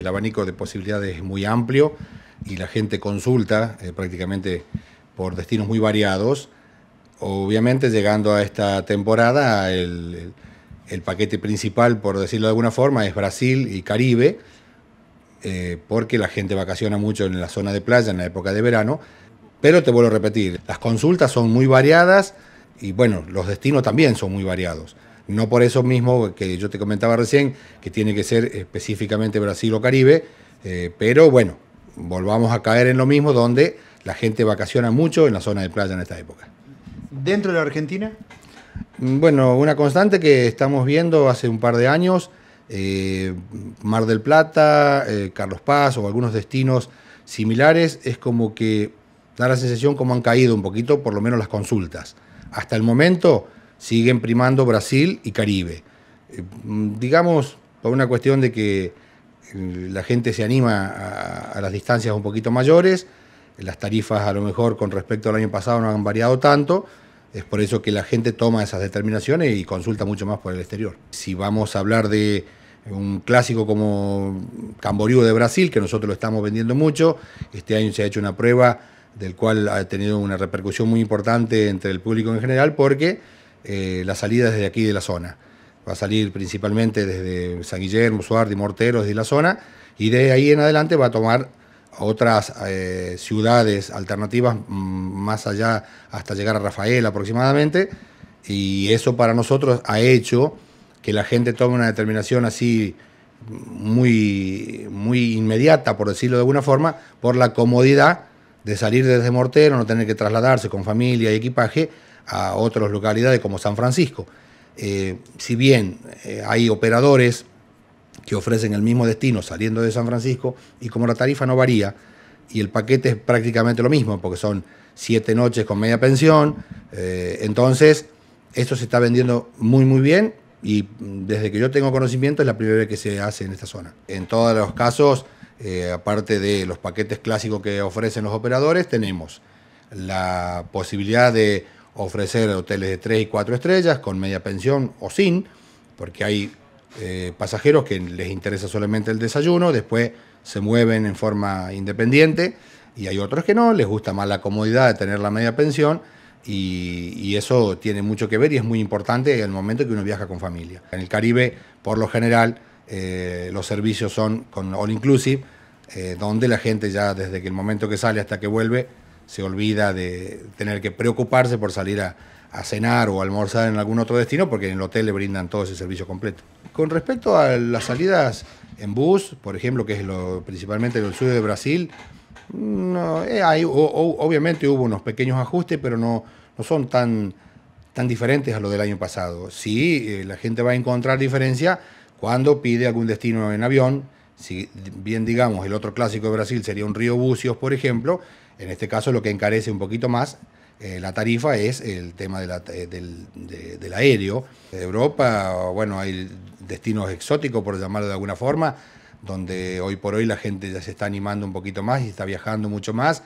El abanico de posibilidades es muy amplio y la gente consulta eh, prácticamente por destinos muy variados. Obviamente llegando a esta temporada el, paquete principal, por decirlo de alguna forma, es Brasil y Caribe, eh, porque la gente vacaciona mucho en la zona de playa en la época de verano. Pero te vuelvo a repetir, las consultas son muy variadas y bueno, los destinos también son muy variados. No por eso mismo que yo te comentaba recién, que tiene que ser específicamente Brasil o Caribe, eh, pero bueno, volvamos a caer en lo mismo donde la gente vacaciona mucho en la zona de playa en esta época. ¿Dentro de la Argentina? Mm, bueno, una constante que estamos viendo hace un par de años, eh, Mar del Plata, eh, Carlos Paz o algunos destinos similares, es como que da la sensación como han caído un poquito, por lo menos las consultas. Hasta el momento siguen primando Brasil y Caribe. Eh, digamos, por una cuestión de que eh, la gente se anima a, a, las distancias un poquito mayores, las tarifas a lo mejor con respecto al año pasado no han variado tanto, es por eso que la gente toma esas determinaciones y consulta mucho más por el exterior. Si vamos a hablar de un clásico como Camboriú de Brasil, que nosotros lo estamos vendiendo mucho, este año se ha hecho una prueba del cual ha tenido una repercusión muy importante entre el público en general porque eh, ...la salida desde aquí de la zona. Va a salir principalmente desde San Guillermo, Suárez, Mortero, desde la zona, y de ahí en adelante va a tomar otras eh, ciudades alternativas mm, más allá hasta llegar a Rafael aproximadamente, y eso para nosotros ha hecho que la gente tome una determinación así muy, muy inmediata, por decirlo de alguna forma, por la comodidad de salir desde Mortero, no tener que trasladarse con familia y equipaje a otras localidades como San Francisco. Eh, si bien eh, hay operadores que ofrecen el mismo destino saliendo de San Francisco y como la tarifa no varía y el paquete es prácticamente lo mismo porque son siete noches con media pensión, eh, entonces esto se está vendiendo muy muy bien y desde que yo tengo conocimiento es la primera vez que se hace en esta zona. En todos los casos, aparte de los paquetes clásicos que ofrecen los operadores, tenemos la posibilidad de ofrecer hoteles de 3 y 4 estrellas con media pensión o sin, porque hay eh, pasajeros que les interesa solamente el desayuno, después se mueven en forma independiente y hay otros que no, les gusta más la comodidad de tener la media pensión y, eso tiene mucho que ver y es muy importante en el momento que uno viaja con familia. En el Caribe, por lo general, eh, los servicios son con all inclusive, eh, donde la gente ya desde que el momento que sale hasta que vuelve se olvida de tener que preocuparse por salir a, cenar o almorzar en algún otro destino, porque en el hotel le brindan todo ese servicio completo. Con respecto a las salidas en bus, por ejemplo, que es lo, principalmente en el sur de Brasil, mm, eh, obviamente hubo unos pequeños ajustes, pero no, no son tan, tan diferentes a lo del año pasado. Sí, eh, la gente va a encontrar diferencia cuando pide algún destino en avión, si bien digamos el otro clásico de Brasil sería un Río Bucios, por ejemplo, en este caso lo que encarece un poquito más eh, la tarifa es el tema eh, del, aéreo. De Europa, bueno, hay destinos exóticos, por llamarlo de alguna forma, donde hoy por hoy la gente ya se está animando un poquito más y está viajando mucho más.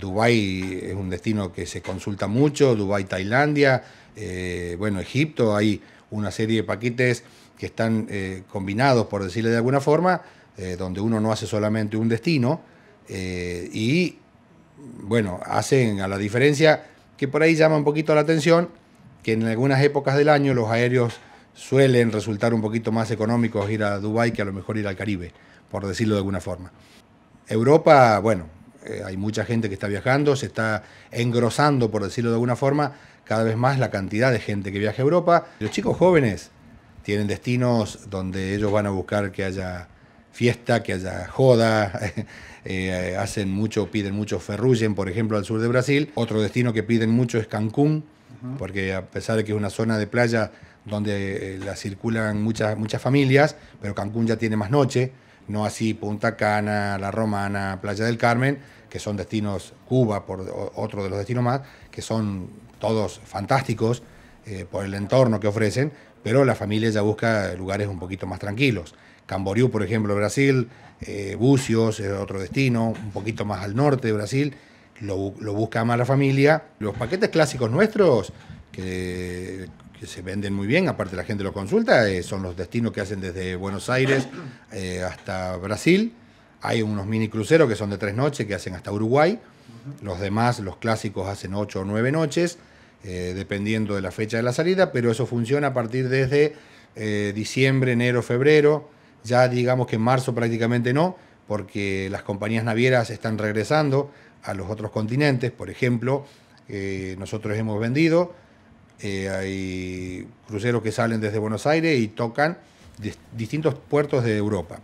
Dubái es un destino que se consulta mucho, Dubái, Tailandia, eh, bueno, Egipto, hay una serie de paquetes que están combinados, por decirle de alguna forma, eh, donde uno no hace solamente un destino eh, y, bueno, hacen a la diferencia que por ahí llama un poquito la atención que en algunas épocas del año los aéreos suelen resultar un poquito más económicos ir a Dubái que a lo mejor ir al Caribe, por decirlo de alguna forma. Europa, bueno, eh, hay mucha gente que está viajando, se está engrosando, por decirlo de alguna forma, cada vez más la cantidad de gente que viaja a Europa. Los chicos jóvenes tienen destinos donde ellos van a buscar que haya fiesta, que haya joda, eh, hacen mucho, piden mucho ferruyen, por ejemplo, al sur de Brasil. Otro destino que piden mucho es Cancún, porque a pesar de que es una zona de playa donde eh, la circulan muchas, muchas familias, pero Cancún ya tiene más noche, no así Punta Cana, La Romana, Playa del Carmen, que son destinos, Cuba, por otro de los destinos más, que son todos fantásticos eh, por el entorno que ofrecen, pero la familia ya busca lugares un poquito más tranquilos. Camboriú, por ejemplo, Brasil, eh, Bucios es otro destino, un poquito más al norte de Brasil, lo, lo busca más la familia. Los paquetes clásicos nuestros, que, se venden muy bien, aparte la gente lo consulta, eh, son los destinos que hacen desde Buenos Aires eh, hasta Brasil. Hay unos mini cruceros que son de tres noches, que hacen hasta Uruguay. Los demás, los clásicos, hacen ocho o nueve noches. Eh, dependiendo de la fecha de la salida, pero eso funciona a partir desde eh, diciembre, enero, febrero, ya digamos que en marzo prácticamente no, porque las compañías navieras están regresando a los otros continentes, por ejemplo, eh, nosotros hemos vendido, hay cruceros que salen desde Buenos Aires y tocan distintos puertos de Europa.